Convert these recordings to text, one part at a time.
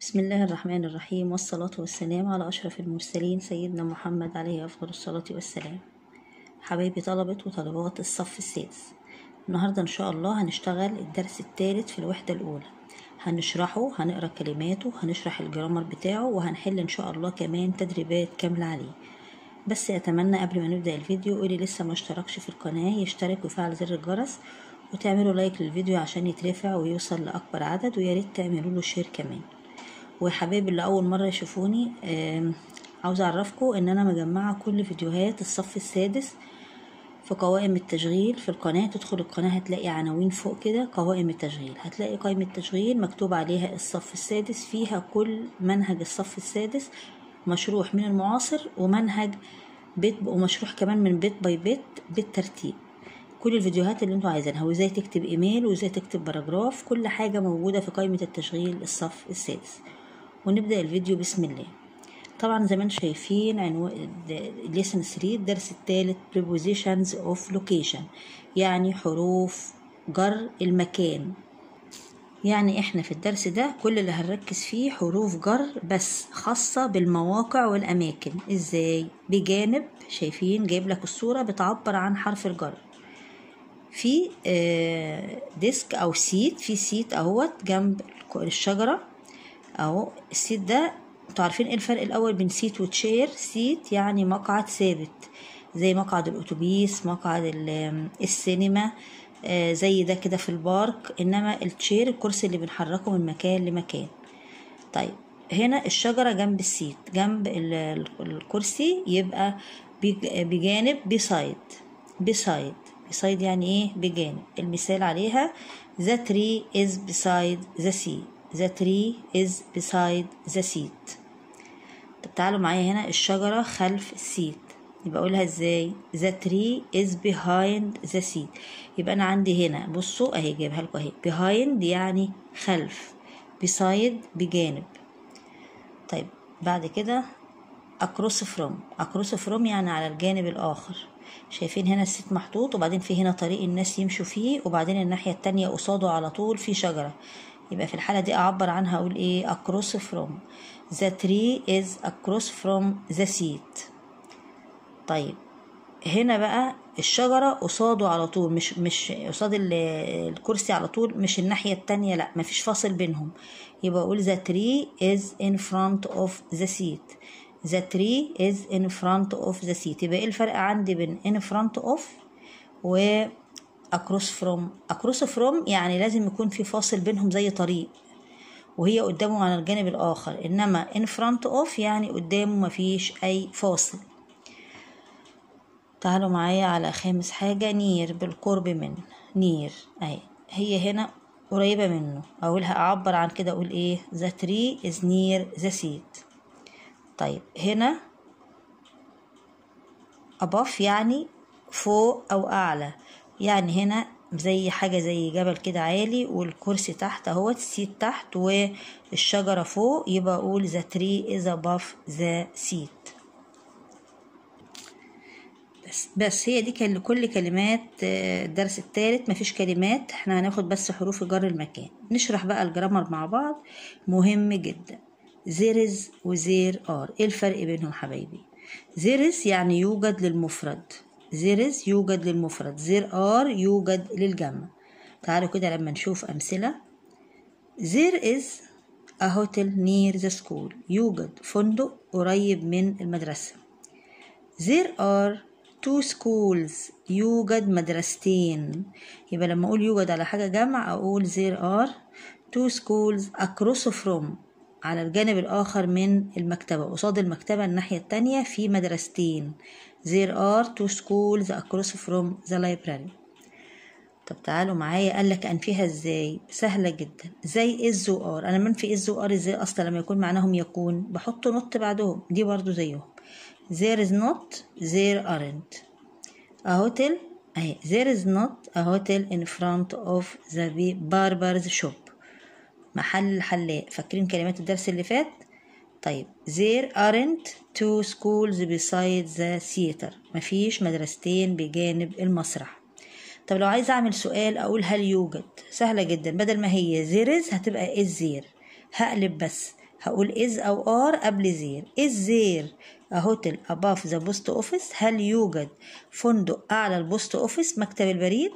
بسم الله الرحمن الرحيم والصلاة والسلام على أشرف المرسلين سيدنا محمد عليه أفضل الصلاة والسلام حبايبي طلبة وطلبات الصف السادس النهاردة إن شاء الله هنشتغل الدرس الثالث في الوحدة الأولى هنشرحه هنقرأ كلماته هنشرح الجرامر بتاعه وهنحل إن شاء الله كمان تدريبات كاملة عليه بس أتمنى قبل ما نبدأ الفيديو اللي لسه ما اشتركش في القناة يشترك ويفعل زر الجرس وتعملوا لايك للفيديو عشان يترفع ويوصل لأكبر عدد وياريت تعملوا له شير كمان حبايب اللي اول مره يشوفوني عاوزه اعرفكم ان انا مجمعه كل فيديوهات الصف السادس في قوائم التشغيل في القناه تدخل القناه هتلاقي عناوين فوق كده قوائم التشغيل هتلاقي قائمه تشغيل مكتوب عليها الصف السادس فيها كل منهج الصف السادس مشروح من المعاصر ومنهج بيت ومشروح كمان من بيت باي بيت بالترتيب كل الفيديوهات اللي انتوا عايزينها وازاي تكتب ايميل وازاي تكتب باراجراف كل حاجه موجوده في قائمه التشغيل الصف السادس ونبدأ الفيديو بسم الله طبعا زي ما انتم شايفين عنوان ليسن 3 الدرس الثالث prepositions of location يعني حروف جر المكان يعني احنا في الدرس ده كل اللي هنركز فيه حروف جر بس خاصة بالمواقع والأماكن ازاي بجانب شايفين جايب لك الصورة بتعبر عن حرف الجر في ديسك آه، أو سيت في سيت أهوت جنب الشجرة اهو السيت ده انتوا عارفين ايه الفرق الاول بين سيت وتشير سيت يعني مقعد ثابت زي مقعد الاتوبيس مقعد السينما آه، زي ده كده في البارك انما التشير الكرسي اللي بنحركه من مكان لمكان طيب هنا الشجرة جنب السيت جنب الكرسي يبقى بجانب بسايد بسايد بسايد يعني ايه بجانب المثال عليها the tree is beside the sea the tree is beside the seat طب تعالوا معايا هنا الشجرة خلف السيت يبقى اقولها ازاي the tree is behind the seat يبقى انا عندي هنا بصوا اهي جايبها لكم اهي behind يعني خلف beside بجانب طيب بعد كده across from across from يعني على الجانب الاخر شايفين هنا السيت محطوط وبعدين في هنا طريق الناس يمشوا فيه وبعدين الناحية التانية قصاده على طول في شجرة يبقى في الحالة دي أعبر عنها أقول إيه across from the tree is across from the seat طيب هنا بقى الشجرة قصاده على طول مش مش قصاد الكرسي على طول مش الناحية التانية لأ مفيش فاصل بينهم يبقى أقول the tree is in front of the seat the tree is in front of the seat يبقى ايه الفرق عندي بين in front of و اكروس فروم اكروس فروم يعني لازم يكون في فاصل بينهم زي طريق وهي قدامه على الجانب الاخر انما in front of يعني قدامه مفيش اي فاصل تعالوا معايا على خامس حاجه نير بالقرب من نير اهي هي هنا قريبه منه اقولها اعبر عن كده اقول ايه the tree is near the سيت طيب هنا above يعني فوق او اعلى يعني هنا زي حاجة زي جبل كده عالي والكرسي تحت اهو السيت تحت والشجرة فوق يبقى اقول ذا تري از above ذا سيت بس هي دي كان لكل كلمات آه، الدرس الثالث مفيش كلمات احنا هناخد بس حروف جر المكان نشرح بقى الجرامر مع بعض مهم جدا زيرز وزير ار ايه الفرق بينهم حبايبي زيرز يعني يوجد للمفرد there is يوجد للمفرد there are يوجد للجمع تعالوا كده لما نشوف أمثلة there is a hotel near the school يوجد فندق قريب من المدرسة there are two schools يوجد مدرستين يبقى لما أقول يوجد على حاجة جمع أقول there are two schools across from على الجانب الآخر من المكتبة قصاد المكتبة الناحية التانية في مدرستين there are two schools across from the library طب تعالوا معايا قال لك انفيها ازاي سهله جدا زي از وار انا منفي از وار ازاي اصلا لما يكون معناهم يكون بحط نوت بعدهم دي برضو زيهم there is not there aren't a hotel اهي there is not a hotel in front of the barber's shop محل حلاق فاكرين كلمات الدرس اللي فات طيب there aren't two schools beside the theater مفيش مدرستين بجانب المسرح طب لو عايز اعمل سؤال اقول هل يوجد سهلة جدا بدل ما هي there is هتبقى is there هقلب بس هقول is او are قبل there is there a hotel above the post office هل يوجد فندق اعلى البوست اوفيس مكتب البريد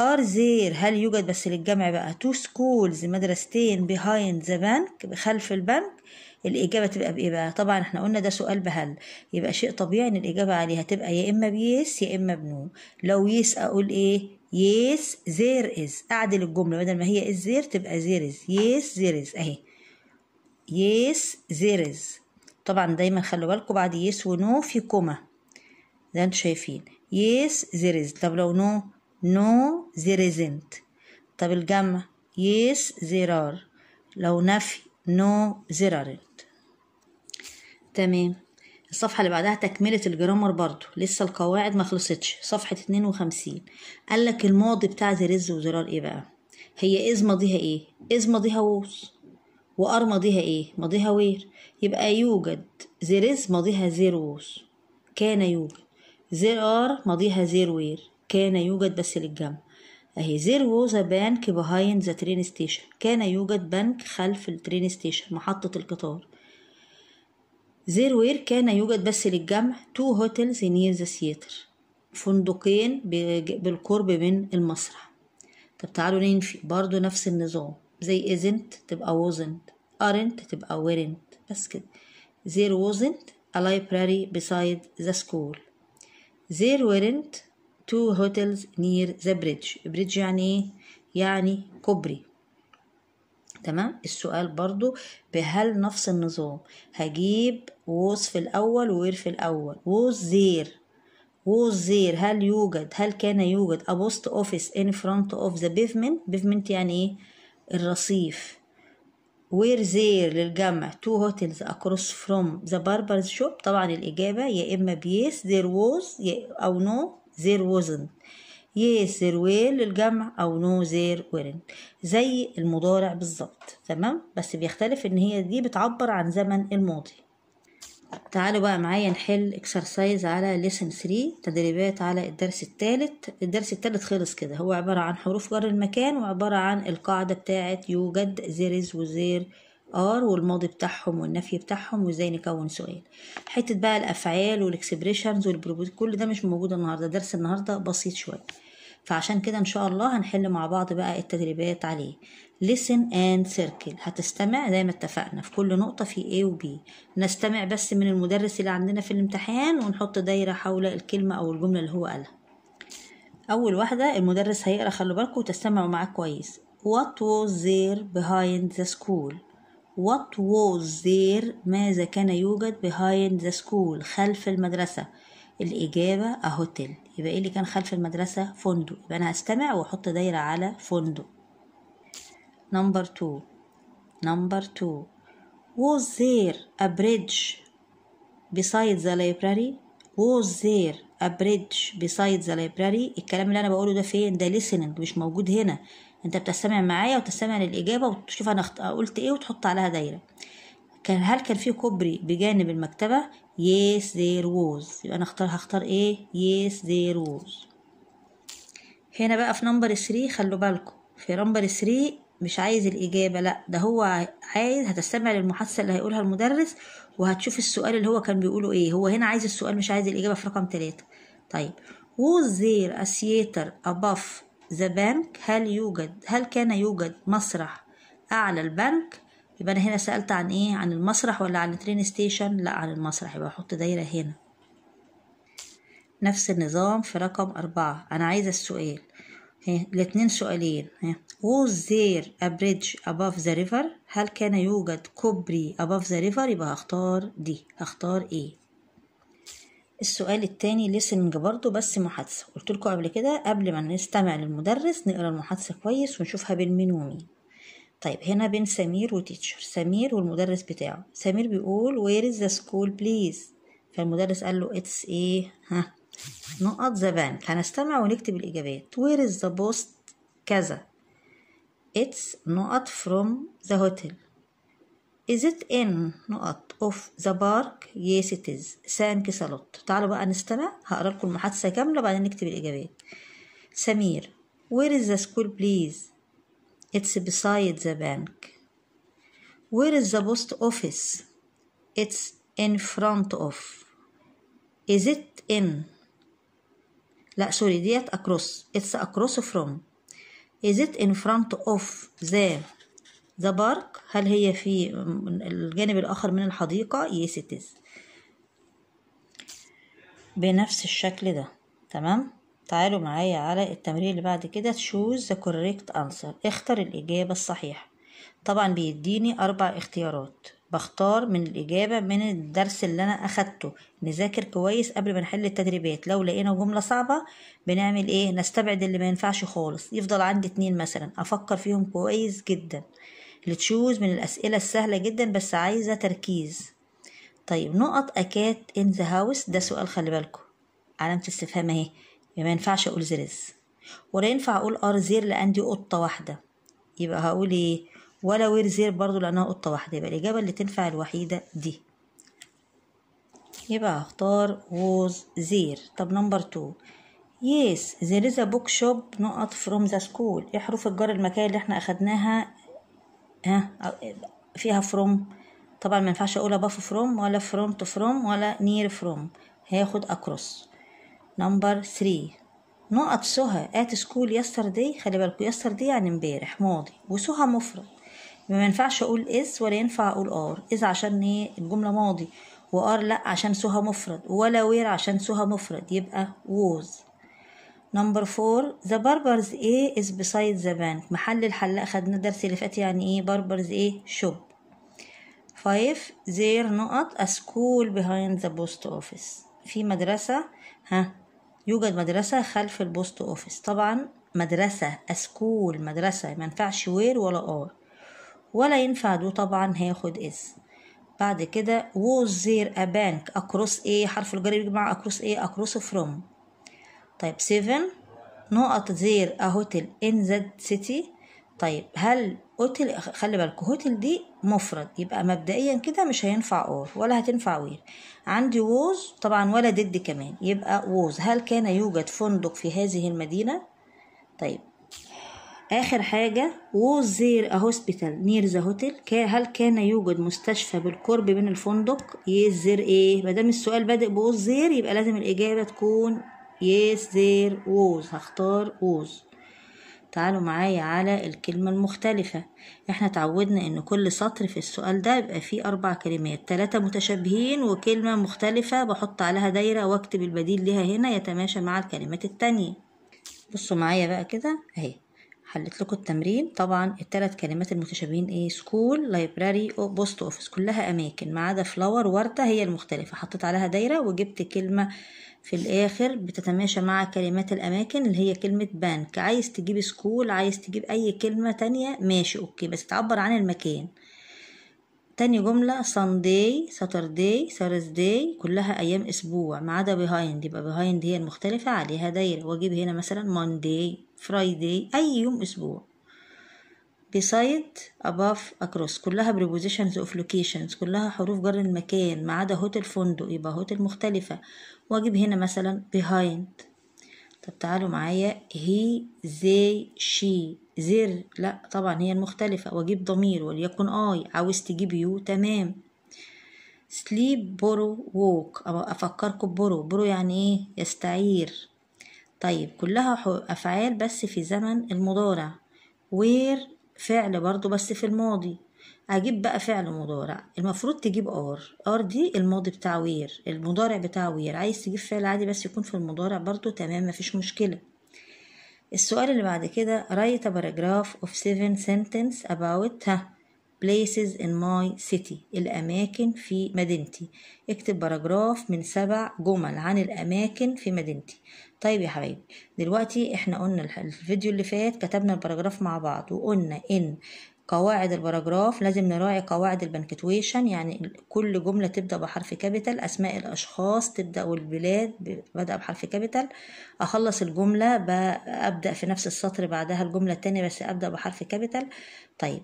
ار زير هل يوجد بس للجمع بقى تو سكولز مدرستين بيهايند ذا بنك بخلف البنك الإجابة تبقى بإيه بقى؟ طبعا احنا قلنا ده سؤال بهل يبقى شيء طبيعي إن الإجابة عليها تبقى يا إما بيس يا إما بنو لو يس أقول إيه؟ يس زير إز أعدل الجملة بدل ما هي إز زير تبقى زير إز يس زير إز أهي يس زير إز طبعا دايما خلوا بالكم بعد يس ونو في كوما ده انتوا شايفين يس زير إز طب لو نو نو no, there isn't طب الجمع yes there are لو نفي no there aren't تمام الصفحة اللي بعدها تكملة الجرامر برضو لسه القواعد ما خلصتش صفحة اتنين وخمسين لك الماضي بتاع زرز وزرار ايه بقى هي إذ ماضيها ايه إذ ماضيها ووز وأر ماضيها ايه ماضيها وير يبقى يوجد زرز ماضيها زير ووز كان يوجد زير ار ماضيها زير وير كان يوجد بس للجمع اهي there was a bank behind the train station كان يوجد بنك خلف الترين ستيشن محطة القطار there were كان يوجد بس للجمع two hotels near the theater فندقين بالقرب من المسرح طب تعالوا ننفي برضو نفس النظام زي isn't تبقى wasn't aren't تبقى weren't بس كده there wasn't a library beside the school there weren't تو هوتيلز نير ذا بريدج بريدج يعني ايه يعني كوبري تمام السؤال برضو بهل نفس النظام هجيب ووز في الاول وير في الاول ووز زير ووز زير هل يوجد هل كان يوجد a post office in front of the pavement pavement يعني ايه الرصيف وير زير للجمع تو هوتيلز اكروس فروم ذا باربرز شوب طبعا الاجابه يا اما بيس there ووز او نو no زير وزن yes زير ويل للجمع أو نو زير ويرن زي المضارع بالظبط تمام بس بيختلف إن هي دي بتعبر عن زمن الماضي تعالوا بقى معايا نحل اكسرسايز على ليسن 3 تدريبات على الدرس الثالث الدرس الثالث خلص كده هو عبارة عن حروف جر المكان وعبارة عن القاعدة بتاعة يوجد زيرز وزير ار والماضي بتاعهم والنفي بتاعهم وازاي نكون سؤال حته بقى الافعال والاكسبريشنز والبروبوز كل ده مش موجود النهارده درس النهارده بسيط شويه فعشان كده ان شاء الله هنحل مع بعض بقى التدريبات عليه listen and circle هتستمع زي ما اتفقنا في كل نقطة في A و B نستمع بس من المدرس اللي عندنا في الامتحان ونحط دايرة حول الكلمة أو الجملة اللي هو قالها أول واحدة المدرس هيقرأ خلوا بالكم وتستمعوا معاه كويس What was there behind the school What was there ماذا كان يوجد behind the school خلف المدرسة الإجابة a hotel يبقى إيه اللي كان خلف المدرسة فندق يبقى أنا هستمع وأحط دايرة على فندق number two number two was there a bridge beside the library was there a bridge beside the library الكلام اللي أنا بقوله ده فين ده listening مش موجود هنا انت بتستمع معايا وتستمع للاجابه وتشوف انا قلت ايه وتحط عليها دايره كان هل كان في كوبري بجانب المكتبه يس ذير ووز يبقى انا اختار هختار ايه يس ذير ووز هنا بقى في نمبر 3 خلوا بالكم في نمبر 3 مش عايز الإجابة لأ ده هو عايز هتستمع للمحادثة اللي هيقولها المدرس وهتشوف السؤال اللي هو كان بيقوله إيه هو هنا عايز السؤال مش عايز الإجابة في رقم 3 طيب ووز ذير a theater ذا بانك هل يوجد هل كان يوجد مسرح أعلى البنك يبقى أنا هنا سألت عن إيه عن المسرح ولا عن الترين ستيشن لا عن المسرح يبقى أحط دايرة هنا نفس النظام في رقم أربعة أنا عايزة السؤال الاتنين سؤالين was there a bridge above the river هل كان يوجد كوبري above the river يبقى هختار دي هختار ايه السؤال التاني ليسننج برضو بس محادثة قلت لكم قبل كده قبل ما نستمع للمدرس نقرا المحادثة كويس ونشوفها بين مين ومين طيب هنا بين سمير وتيتشر سمير والمدرس بتاعه سمير بيقول وير از ذا سكول بليز فالمدرس قال له اتس ايه ها نقط ذا بانك هنستمع ونكتب الإجابات وير از ذا بوست كذا اتس نقط فروم ذا هوتيل is it in نقط of the yes it is يسيتز سام كسلوت تعالوا بقى نستمع هقرا لكم المحادثه كامله بعدين نكتب الاجابات سمير where is the school please it's beside the bank where is the post office it's in front of is it in لا سوري ديت across it's across from is it in front of the ذا بارك هل هي في الجانب الآخر من الحديقة yes it بنفس الشكل ده تمام تعالوا معايا على التمرين اللي بعد كده choose the correct answer اختر الإجابة الصحيحة طبعا بيديني أربع اختيارات بختار من الإجابة من الدرس اللي أنا أخدته نذاكر كويس قبل ما نحل التدريبات لو لقينا جملة صعبة بنعمل إيه نستبعد اللي ما ينفعش خالص يفضل عندي اتنين مثلا أفكر فيهم كويس جدا لتشوز من الأسئلة السهلة جدا بس عايزة تركيز طيب نقط أكات إن ذا هاوس ده سؤال خلي بالكم علامة استفهام أهي ما ينفعش أقول زرز ولا ينفع أقول أر زير لأن دي قطة واحدة يبقى هقول إيه ولا وير زير برضو لأنها قطة واحدة يبقى الإجابة اللي تنفع الوحيدة دي يبقى هختار ووز زير طب نمبر تو يس there is a نقط from the school ايه حروف الجر المكان اللي احنا اخدناها ها فيها فروم طبعا ما ينفعش اقول اباف فروم ولا فروم تو فروم ولا نير فروم هياخد اكروس نمبر 3 نقط سها ات سكول يسترداي خلي بالكوا يسترداي يعني امبارح ماضي وسها مفرد ما ينفعش اقول اس ولا ينفع اقول ار از عشان ايه الجمله ماضي وار لا عشان سها مفرد ولا وير عشان سها مفرد يبقى ووز نمبر فور ذا باربرز ايه از بسايد ذا بانك محل الحلاق خدنا الدرس اللي فات يعني ايه باربرز ايه شوب فايف زير نقط a school behind the post في مدرسة ها يوجد مدرسة خلف البوست اوفيس طبعا مدرسة اسكول مدرسة ما ينفعش وير ولا ار ولا ينفع دو طبعا هياخد اس بعد كده was there a bank across ايه حرف الجر بيجمع across ايه across from طيب 7 نقط زير هوتل ان زد سيتي طيب هل اوتيل خلي بالك هوتل دي مفرد يبقى مبدئيا كده مش هينفع اور ولا هتنفع وير عندي ووز طبعا ولا ديد كمان يبقى ووز هل كان يوجد فندق في هذه المدينة طيب آخر حاجة ووز زير هوسبيتال نير ذا هوتل هل كان يوجد مستشفى بالقرب من الفندق يزر ايه مادام السؤال بادئ بوز زير يبقى لازم الإجابة تكون yes there was هختار was تعالوا معايا على الكلمة المختلفة احنا تعودنا ان كل سطر في السؤال ده يبقى فيه اربع كلمات ثلاثة متشابهين وكلمة مختلفة بحط عليها دايرة واكتب البديل ليها هنا يتماشى مع الكلمات التانية بصوا معايا بقى كده اهي حلت لكم التمرين طبعا الثلاث كلمات المتشابهين ايه سكول لايبراري بوست اوفيس كلها اماكن ما عدا فلاور ورده هي المختلفه حطيت عليها دايره وجبت كلمه في الاخر بتتماشى مع كلمات الاماكن اللي هي كلمه بانك عايز تجيب سكول عايز تجيب اي كلمه تانية ماشي اوكي بس تعبر عن المكان تاني جملة Sunday Saturday Thursday كلها أيام أسبوع ما عدا behind يبقى behind هي المختلفة عليها دايرة وأجيب هنا مثلا Monday Friday أي يوم أسبوع beside above across كلها prepositions of locations كلها حروف جر المكان ما عدا هوتل فندق يبقى هوتيل مختلفة وأجيب هنا مثلا behind طب تعالوا معايا هي زي شي زر لا طبعا هي المختلفة واجيب ضمير وليكن اي عاوز تجيب يو تمام سليب برو ووك افكركم برو برو يعني ايه يستعير طيب كلها افعال بس في زمن المضارع وير فعل برضو بس في الماضي اجيب بقى فعل مضارع المفروض تجيب ار ار دي الماضي بتاع وير المضارع بتاع وير عايز تجيب فعل عادي بس يكون في المضارع برضو تمام مفيش مشكلة السؤال اللي بعد كده write a paragraph of seven sentence about ها places in my city الأماكن في مدينتي اكتب باراجراف من سبع جمل عن الأماكن في مدينتي طيب يا حبايبي دلوقتي احنا قلنا الفيديو اللي فات كتبنا الباراجراف مع بعض وقلنا ان قواعد البراجراف لازم نراعي قواعد البنكتويشن يعني كل جملة تبدأ بحرف كابيتال أسماء الأشخاص تبدأ والبلاد بدأ بحرف كابيتال أخلص الجملة أبدأ في نفس السطر بعدها الجملة التانية بس أبدأ بحرف كابيتال طيب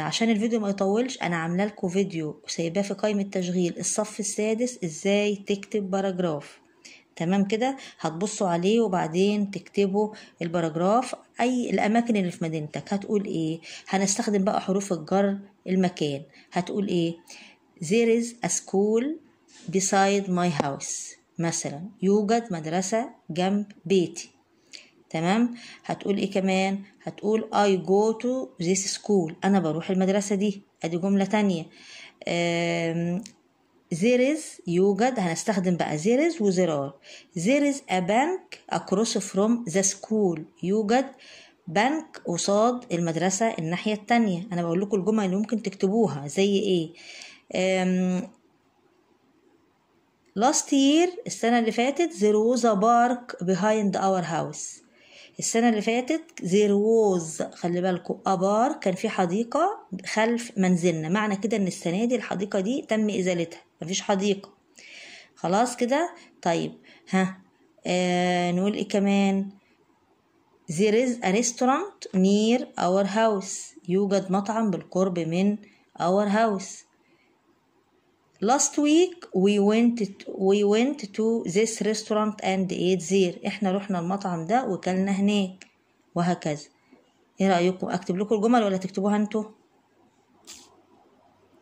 عشان الفيديو ما يطولش انا عامله لكم فيديو سايباه في قائمه تشغيل الصف السادس ازاي تكتب باراجراف تمام كده هتبصوا عليه وبعدين تكتبوا الباراجراف اي الاماكن اللي في مدينتك هتقول ايه هنستخدم بقى حروف الجر المكان هتقول ايه there is a school beside my house مثلا يوجد مدرسة جنب بيتي تمام هتقول ايه كمان هتقول I go to this school انا بروح المدرسة دي ادي جملة تانية there is يوجد هنستخدم بقى there is و there are there is a bank across from the school يوجد بنك قصاد المدرسة الناحية التانية أنا بقول لكم الجمل اللي ممكن تكتبوها زي إيه um, last year السنة اللي فاتت there was a park behind our house السنة اللي فاتت there was خلي بالكم a park كان في حديقة خلف منزلنا معنى كده إن السنة دي الحديقة دي تم إزالتها مفيش حديقة خلاص كده طيب ها آه نقول ايه كمان There is a restaurant near our house يوجد مطعم بالقرب من our house Last week we went to, we went to this restaurant and ate there احنا رحنا المطعم ده وكلنا هناك وهكذا ايه رأيكم اكتب لكم الجمل ولا تكتبوها انتوا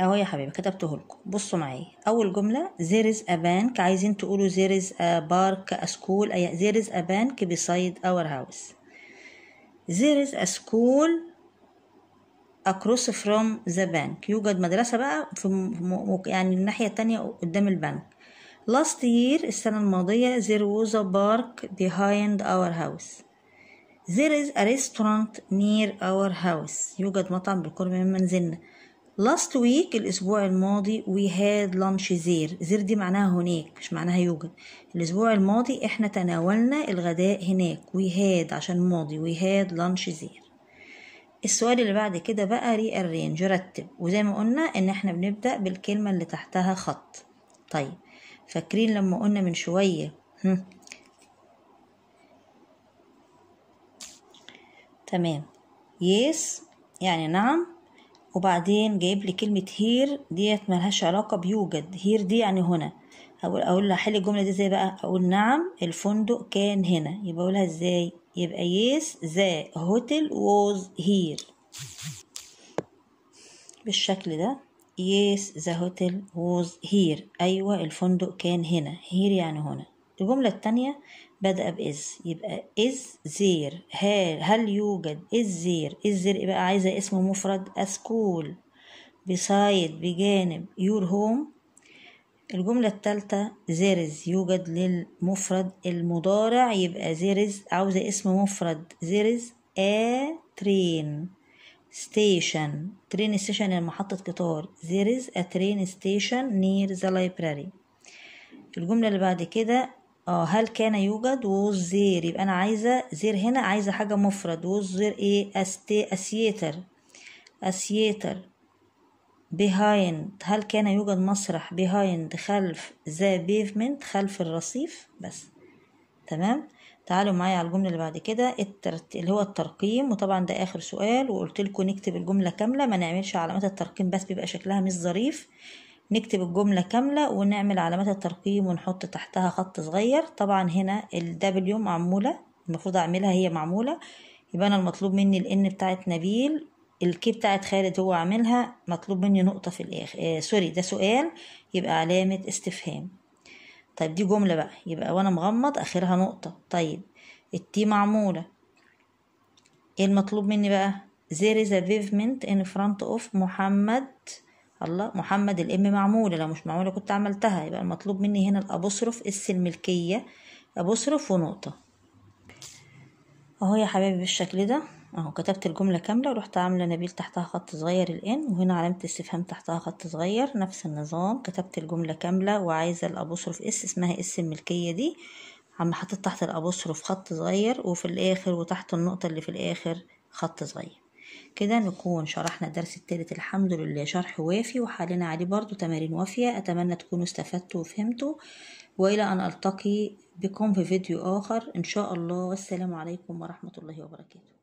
اهو يا حبيبي كتبته لكم بصوا معايا اول جمله there is a bank عايزين تقولوا there is a park a school there is a bank beside our house there is a school across from the bank يوجد مدرسة بقى في يعني الناحية التانية قدام البنك last year السنة الماضية there was a park behind our house there is a restaurant near our house يوجد مطعم بالقرب من منزلنا last week الأسبوع الماضي we had lunch زير زير دي معناها هناك مش معناها يوجد الأسبوع الماضي احنا تناولنا الغداء هناك we had عشان ماضي we had lunch زير السؤال اللي بعد كده بقى rearrange رتب وزي ما قلنا ان احنا بنبدأ بالكلمة اللي تحتها خط طيب فاكرين لما قلنا من شوية تمام يس yes. يعني نعم وبعدين جايب لي كلمة هير ديت ملهاش علاقة بيوجد هير دي يعني هنا أقول أقول هحل الجملة دي ازاي بقى أقول نعم الفندق كان هنا يبقى أقولها ازاي يبقى يس ذا هوتيل ووز هير بالشكل ده يس ذا هوتيل ووز هير أيوة الفندق كان هنا هير يعني هنا الجملة التانية بدأ بإز يبقى إز زير هل هل يوجد إز زير إز زير يبقى عايزة اسم مفرد أسكول بسايد بجانب يور هوم الجملة التالتة زيرز يوجد للمفرد المضارع يبقى زيرز عاوزة اسم مفرد زيرز آ ترين ستيشن ترين ستيشن يعني محطة قطار there is a train station near the library الجملة اللي بعد كده اه هل كان يوجد زير يبقى انا عايزه زير هنا عايزه حاجه مفرد زير ايه استي اسيتر اسيتر behind هل كان يوجد مسرح behind خلف ذا بيفمنت خلف الرصيف بس تمام تعالوا معايا على الجمله اللي بعد كده الترت... اللي هو الترقيم وطبعا ده اخر سؤال وقلت لكم نكتب الجمله كامله ما نعملش علامات الترقيم بس بيبقى شكلها مش ظريف نكتب الجملة كاملة ونعمل علامات الترقيم ونحط تحتها خط صغير طبعا هنا ال W معمولة المفروض أعملها هي معمولة يبقى أنا المطلوب مني ال N بتاعت نبيل الكي بتاعت خالد هو عاملها مطلوب مني نقطة في الآخر آه سوري ده سؤال يبقى علامة استفهام طيب دي جملة بقى يبقى وأنا مغمض آخرها نقطة طيب التي معمولة ايه المطلوب مني بقى there is a pavement in front of محمد الله محمد الام معمولة لو مش معمولة كنت عملتها يبقى المطلوب مني هنا الابوصرف اس الملكية ابوصرف ونقطة اهو يا حبايبي بالشكل ده اهو كتبت الجملة كاملة ورحت عاملة نبيل تحتها خط صغير الان وهنا علامة استفهام تحتها خط صغير نفس النظام كتبت الجملة كاملة وعايزة الابوصرف اس اسمها اس الملكية دي عم حطيت تحت الابوصرف خط صغير وفي الاخر وتحت النقطة اللي في الاخر خط صغير كده نكون شرحنا الدرس التالت الحمد لله شرح وافي وحالنا عليه برضو تمارين وافية أتمنى تكونوا استفدتوا وفهمتوا وإلى أن ألتقي بكم في فيديو آخر إن شاء الله والسلام عليكم ورحمة الله وبركاته